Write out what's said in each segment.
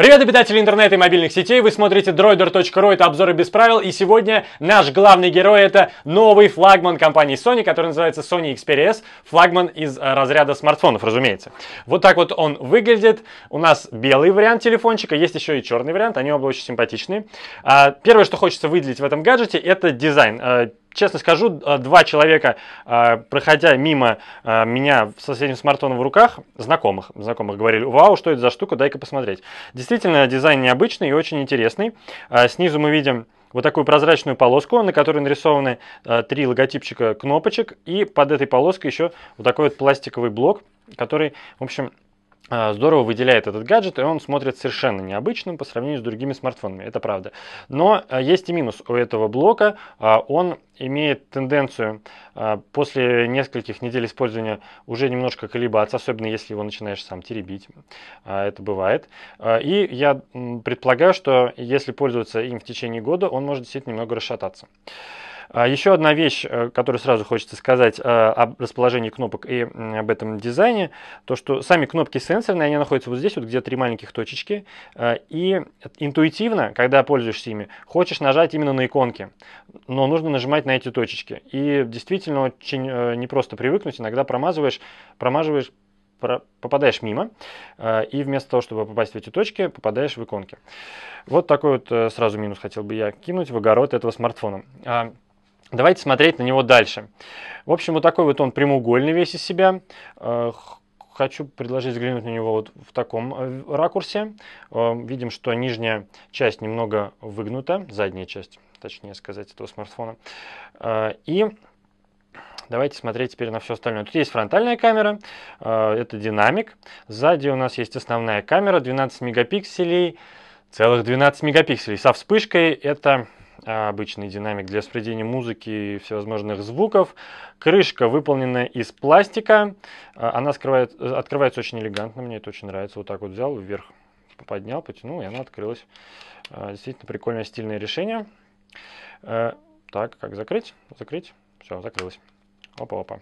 Привет, обитатели интернета и мобильных сетей! Вы смотрите droider.ru, это обзоры без правил, и сегодня наш главный герой это новый флагман компании Sony, который называется Sony Xperia S, флагман из э, разряда смартфонов, разумеется. Вот так вот он выглядит. У нас белый вариант телефончика, есть еще и черный вариант, они оба очень симпатичные. А, первое, что хочется выделить в этом гаджете, это дизайн э, честно скажу, э, два человека, э, проходя мимо э, меня со соседним смартфоном в руках, знакомых, знакомых говорили, вау, что это за штука, дай-ка посмотреть. Действительно, дизайн необычный и очень интересный. Снизу мы видим вот такую прозрачную полоску, на которой нарисованы три логотипчика кнопочек, и под этой полоской еще вот такой вот пластиковый блок, который, в общем, а, здорово выделяет этот гаджет, и он смотрит совершенно необычным по сравнению с другими смартфонами, это правда. Но а, есть и минус у этого блока, а, он имеет тенденцию после нескольких недель использования уже немножко колебаться, особенно если его начинаешь сам теребить, это бывает. И я предполагаю, что если пользоваться им в течение года, он может действительно немного расшататься. А еще одна вещь, э, которую сразу хочется сказать э, об расположении кнопок и об этом дизайне, то что сами кнопки сенсорные, они находятся вот здесь, вот где три маленьких точечки, э, и интуитивно, когда пользуешься ими, хочешь нажать именно на иконки, но нужно нажимать на эти точечки. И действительно очень непросто привыкнуть, иногда промазываешь, промазываешь, попадаешь мимо, и вместо того, чтобы попасть в эти точки, попадаешь в иконки. Вот такой вот сразу минус хотел бы я кинуть в огород этого смартфона. А Давайте смотреть на него дальше. В общем, вот такой вот он прямоугольный весь из себя. Э, хочу предложить взглянуть на него вот в таком э, ракурсе. Э, видим, что нижняя часть немного выгнута, задняя часть, точнее сказать, этого смартфона. И Давайте смотреть теперь на все остальное. Тут есть фронтальная камера, это динамик. Сзади у нас есть основная камера, 12 мегапикселей, целых 12 мегапикселей. Со вспышкой это а, обычный динамик для распределения музыки и всевозможных звуков. Крышка выполнена из пластика, а, она скрывает, э, открывается очень элегантно, мне это очень нравится. Вот так вот взял вверх, поднял, потянул, и она открылась. А, действительно прикольное стильное решение. Э, так, как закрыть? Закрыть. Все, закрылось. Опа-опа.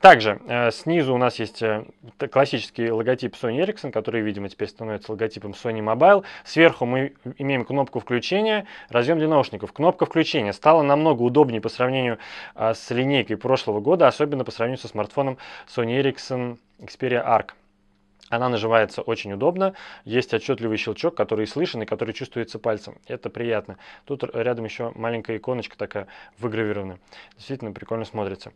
Также э, снизу у нас есть э, классический логотип Sony Ericsson, который, видимо, теперь становится логотипом Sony Mobile. Сверху мы имеем кнопку включения, разъем для наушников. Кнопка включения стала намного удобнее по сравнению а, с линейкой прошлого года, особенно по сравнению со смартфоном Sony Ericsson Xperia Arc. Она нажимается очень удобно, есть отчетливый щелчок, который слышен и который чувствуется пальцем. Это приятно. Тут рядом еще маленькая иконочка такая выгравирована. Действительно прикольно смотрится.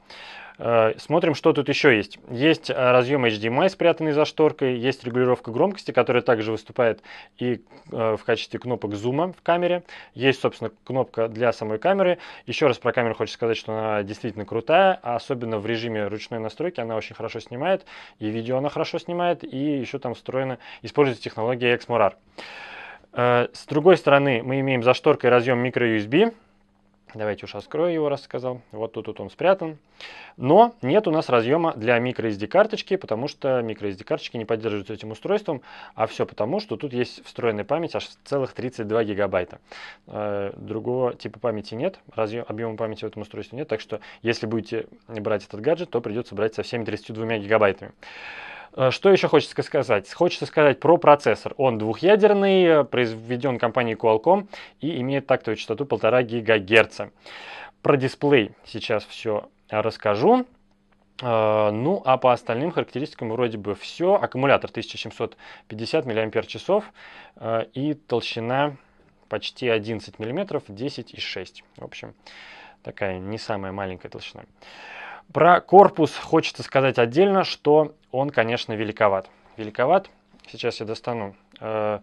Э, смотрим, что тут еще есть. Есть э, разъем HDMI, эм спрятанный за шторкой, есть регулировка громкости, которая также выступает и э, в качестве кнопок зума в камере. Есть, собственно, кнопка для самой камеры. Еще раз про камеру хочу сказать, что она действительно крутая, а особенно в режиме ручной настройки она очень хорошо снимает, и видео она хорошо снимает, и еще там встроена используется технология XMORAR. Э, с другой стороны, мы имеем за шторкой разъем microUSB. Давайте уж раскрою его, рассказал. Вот тут, тут он спрятан. Но нет у нас разъема для microSD карточки, потому что microSD карточки не поддерживаются этим устройством. А все потому, что тут есть встроенная память аж целых 32 гигабайта. Э, другого типа памяти нет, разъем, объема памяти в этом устройстве нет. Так что если будете брать этот гаджет, то придется брать со всеми 32 гигабайтами. Э, что еще хочется сказать? Хочется сказать про процессор. Он двухъядерный, э, произведен компанией Qualcomm и имеет тактовую частоту 1,5 ГГц. Про дисплей сейчас все расскажу. Э, ну, а по остальным характеристикам вроде бы все. Аккумулятор 1750 мАч и толщина почти 11 мм, 10,6. В общем, такая не самая маленькая толщина. Про корпус хочется сказать отдельно, что он, конечно, великоват. Великоват. Сейчас я достану. Э,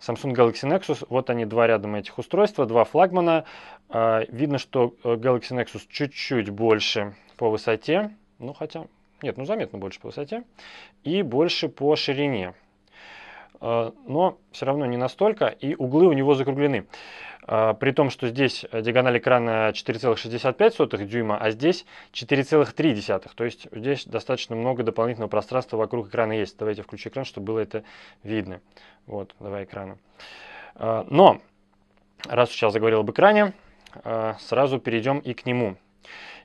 Samsung Galaxy Nexus. Вот они, два рядом этих устройства, два флагмана. Э, видно, что э, Galaxy Nexus чуть-чуть больше по высоте. Ну, хотя... Нет, ну заметно больше по высоте. И больше по ширине но все равно не настолько, и углы у него закруглены. А, при том, что здесь э, диагональ экрана 4,65 дюйма, а здесь 4,3. То есть здесь достаточно много дополнительного пространства вокруг экрана есть. Давайте включу экран, чтобы было это видно. Вот, давай экрана. Но, раз сейчас заговорил об экране, а, сразу перейдем и к нему.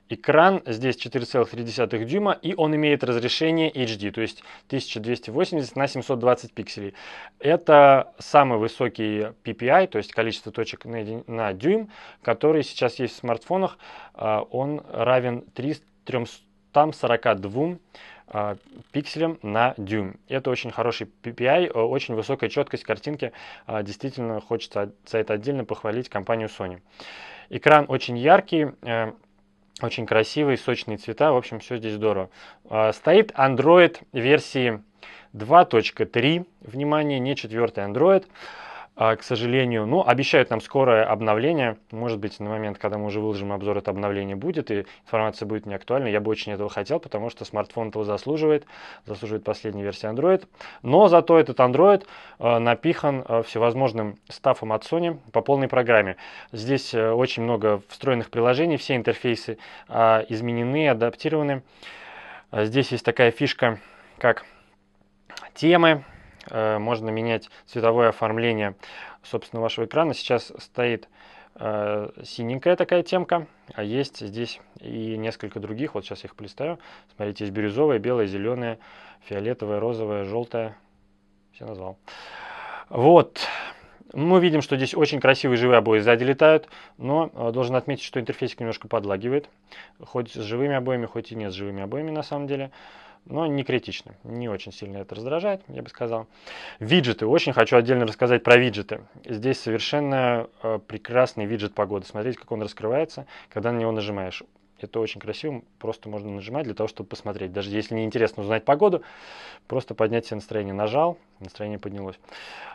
Экран здесь 4,3 дюйма, и он имеет разрешение HD, то есть 1280 на 720 пикселей. Это самый высокий PPI, то есть количество точек на, на дюйм, который сейчас есть в смартфонах. А, он равен 342 а, пикселям на дюйм. Это очень хороший PPI, э, очень высокая четкость картинки. А, действительно, хочется за это отдельно похвалить компанию Sony. Экран очень яркий, э, очень красивые, сочные цвета. В общем, все здесь здорово. А, стоит Android версии 2.3. Внимание, не четвертый Android. А, к сожалению, ну, обещают нам скорое обновление. Может быть, на момент, когда мы уже выложим обзор, это обновление будет, и информация будет не актуальна. Я бы очень этого хотел, потому что смартфон этого заслуживает, заслуживает последняя версия Android. Но зато этот Android э, напихан э, всевозможным стафом от Sony по полной программе. Здесь э, очень много встроенных приложений, все интерфейсы а, изменены, адаптированы. Здесь есть такая фишка, как темы, Э, можно менять цветовое оформление, собственно, вашего экрана. Сейчас стоит э, синенькая такая темка, а есть здесь и несколько других. Вот сейчас их полистаю. Смотрите, есть бирюзовая, белая, зеленая, фиолетовая, розовая, желтая. Все назвал. Вот. Мы видим, что здесь очень красивые живые обои сзади летают, но э, должен отметить, что интерфейс немножко подлагивает. Хоть с живыми обоями, хоть и нет с живыми обоями на самом деле но не критично, не очень сильно это раздражает, я бы сказал. Виджеты, очень хочу отдельно рассказать про виджеты. Здесь совершенно э, прекрасный виджет погоды, смотрите, как он раскрывается, когда на него нажимаешь. Это очень красиво, просто можно нажимать для того, чтобы посмотреть. Даже если не интересно узнать погоду, просто поднять себе настроение. Нажал, настроение поднялось.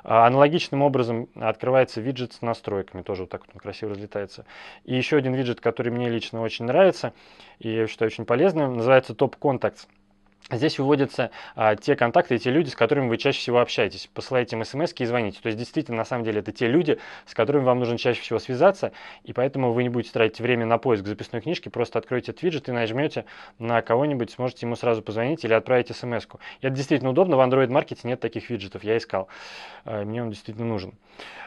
А, аналогичным образом открывается виджет с настройками, тоже вот так вот он красиво разлетается. И еще один виджет, который мне лично очень нравится, и я считаю очень полезным, называется Top Contacts. Здесь выводятся а, те контакты и те люди, с которыми вы чаще всего общаетесь. Посылайте им смс и звоните. То есть действительно, на самом деле, это те люди, с которыми вам нужно чаще всего связаться, и поэтому вы не будете тратить время на поиск записной книжки, просто откроете этот виджет и нажмете на кого-нибудь, сможете ему сразу позвонить или отправить смс -ку. И это действительно удобно, в Android Market нет таких виджетов, я искал. А, мне он действительно нужен.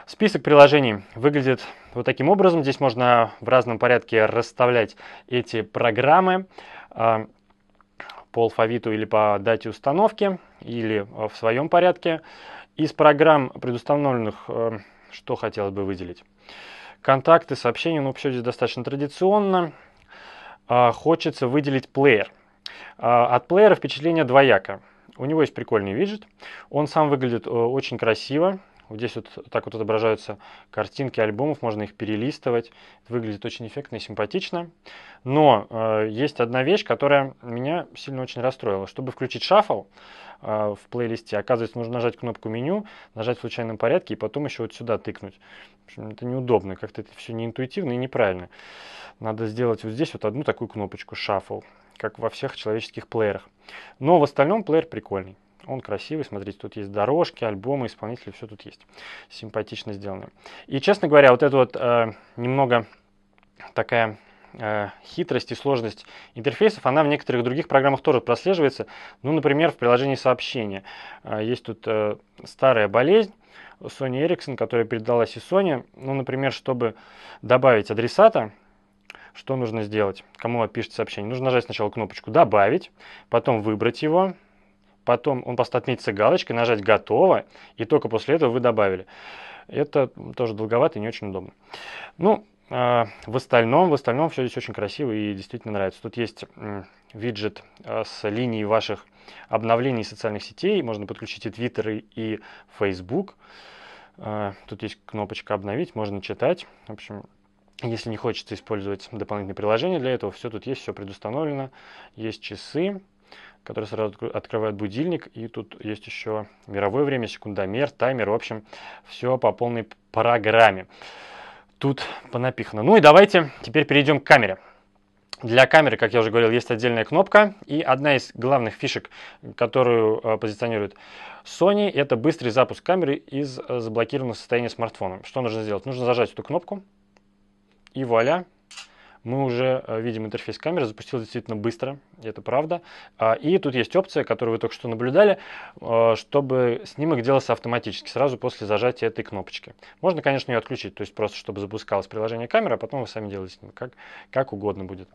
Список приложений выглядит вот таким образом. Здесь можно в разном порядке расставлять эти программы. А, по алфавиту или по дате установки, или э, в своем порядке. Из программ предустановленных, э, что хотелось бы выделить? Контакты, сообщения, ну все здесь достаточно традиционно. А, хочется выделить плеер. А, от плеера впечатление двояко. У него есть прикольный виджет. Он сам выглядит э, очень красиво, вот здесь вот так вот отображаются картинки альбомов, можно их перелистывать. Это выглядит очень эффектно и симпатично. Но э, есть одна вещь, которая меня сильно очень расстроила. Чтобы включить шаффл э, в плейлисте, оказывается, нужно нажать кнопку меню, нажать в случайном порядке и потом еще вот сюда тыкнуть. В общем, это неудобно, как-то это все неинтуитивно и неправильно. Надо сделать вот здесь вот одну такую кнопочку шаффл, как во всех человеческих плеерах. Но в остальном плеер прикольный. Он красивый, смотрите, тут есть дорожки, альбомы, исполнители, все тут есть. Симпатично сделано. И, честно говоря, вот это вот э, немного такая э, хитрость и сложность интерфейсов, она в некоторых других программах тоже прослеживается. Ну, например, в приложении сообщения. Э, есть тут э, старая болезнь, Sony Ericsson, которая передалась и Sony. Ну, например, чтобы добавить адресата, что нужно сделать? Кому пишет сообщение? Нужно нажать сначала кнопочку «Добавить», потом выбрать его, потом он просто отметится галочкой, нажать «Готово», и только после этого вы добавили. Это тоже долговато и не очень удобно. Ну, а, в остальном, в остальном все здесь очень красиво и действительно нравится. Тут есть виджет а, с линией ваших обновлений социальных сетей. Можно подключить и Twitter, и Facebook. А, тут есть кнопочка «Обновить», можно читать. В общем, если не хочется использовать дополнительные приложения для этого, все тут есть, все предустановлено. Есть часы, который сразу открывает будильник. И тут есть еще мировое время, секундомер, таймер. В общем, все по полной программе. Тут понапихано. Ну и давайте теперь перейдем к камере. Для камеры, как я уже говорил, есть отдельная кнопка. И одна из главных фишек, которую э, позиционирует Sony, это быстрый запуск камеры из э, заблокированного состояния смартфона. Что нужно сделать? Нужно зажать эту кнопку. И вуаля, мы уже э, видим интерфейс камеры, запустил действительно быстро, это правда. А, и тут есть опция, которую вы только что наблюдали, э, чтобы снимок делался автоматически, сразу после зажатия этой кнопочки. Можно, конечно, ее отключить, то есть просто чтобы запускалось приложение камеры, а потом вы сами делаете снимок, как, как угодно будет.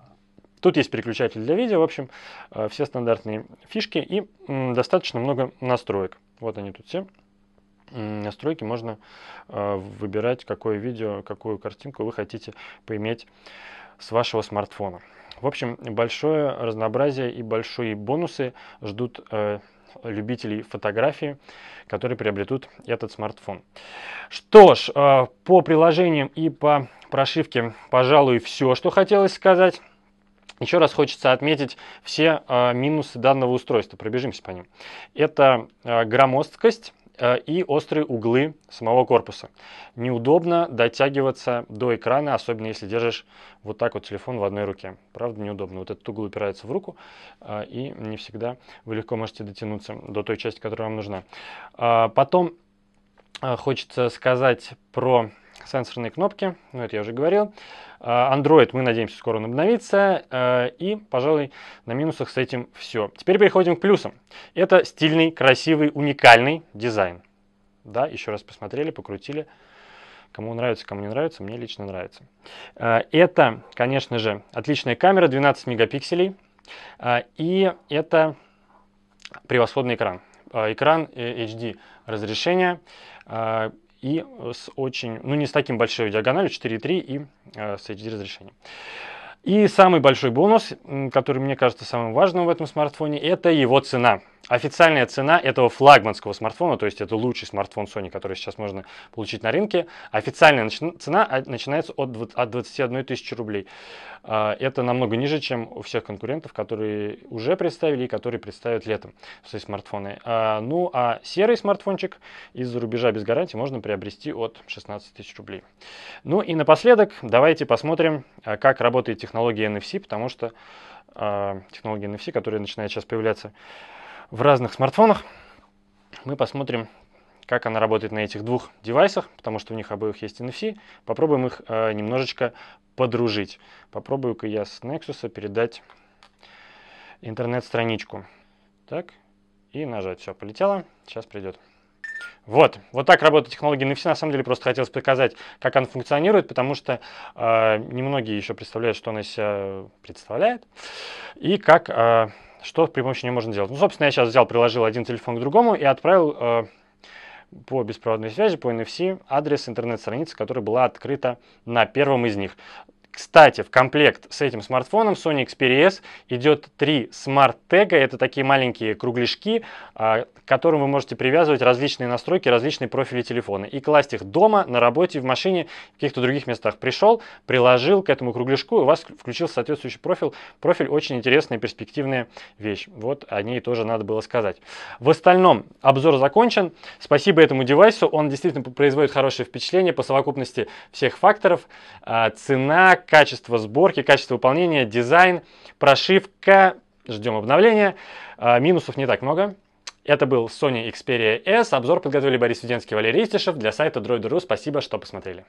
Тут есть переключатель для видео, в общем, э, все стандартные фишки и достаточно много настроек. Вот они тут все. Настройки можно выбирать, какое видео, какую картинку вы хотите поиметь с вашего смартфона. В общем, большое разнообразие и большие бонусы ждут э, любителей фотографии, которые приобретут этот смартфон. Что ж, э, по приложениям и по прошивке, пожалуй, все, что хотелось сказать. Еще раз хочется отметить все э, минусы данного устройства. Пробежимся по ним. Это э, громоздкость Э, и острые углы самого корпуса. Неудобно дотягиваться до экрана, особенно если держишь вот так вот телефон в одной руке. Правда, неудобно. Вот этот угол упирается в руку, э, и не всегда вы легко можете дотянуться до той части, которая вам нужна. А, потом э, хочется сказать про сенсорные кнопки, ну это я уже говорил. А, Android мы надеемся скоро он обновится. Э, и, пожалуй, на минусах с этим все. Теперь переходим к плюсам. Это стильный, красивый, уникальный дизайн. Да, еще раз посмотрели, покрутили. Кому нравится, кому не нравится, мне лично нравится. Э, это, конечно же, отличная камера, 12 мегапикселей. Э, и это превосходный экран. Экран HD разрешения и э, с очень, ну не с таким большой диагональю, 4,3 и э, с HD разрешением. И самый большой бонус, который мне кажется самым важным в этом смартфоне, это его цена. Официальная цена этого флагманского смартфона, то есть это лучший смартфон Sony, который сейчас можно получить на рынке, официальная цена а, начинается от, от 21 тысячи рублей. А, это намного ниже, чем у всех конкурентов, которые уже представили и которые представят летом свои смартфоны. А, ну а серый смартфончик из-за рубежа без гарантии можно приобрести от 16 тысяч рублей. Ну и напоследок давайте посмотрим, как работает технология технологии NFC, потому что э, технологии NFC, которые начинают сейчас появляться в разных смартфонах, мы посмотрим, как она работает на этих двух девайсах, потому что у них обоих есть NFC. Попробуем их э, немножечко подружить. Попробую-ка я с Nexus передать интернет-страничку. Так, и нажать. Все, полетело. Сейчас придет. Вот, вот так работает технология NFC. Ну, на самом деле просто хотелось показать, как она функционирует, потому что э, немногие еще представляют, что она себя представляет и как, э, что при помощи нее можно делать. Ну, собственно, я сейчас взял, приложил один телефон к другому и отправил э, по беспроводной связи, по NFC, адрес интернет-страницы, которая была открыта на первом из них. Кстати, в комплект с этим смартфоном Sony Xperia S идет три смарт-тега. Это такие маленькие кругляшки, а, к которым вы можете привязывать различные настройки, различные профили телефона и класть их дома, на работе, в машине, в каких-то других местах. Пришел, приложил к этому кругляшку, и у вас включился соответствующий профиль. Профиль очень интересная, перспективная вещь. Вот о ней тоже надо было сказать. В остальном обзор закончен. Спасибо этому девайсу. Он действительно производит хорошее впечатление по совокупности всех факторов. А, цена, качество сборки, качество выполнения, дизайн, прошивка, ждем обновления. А, минусов не так много. Это был Sony Xperia S. Обзор подготовили Борис Студенский и Валерий Истишев для сайта Droid.ru. Спасибо, что посмотрели.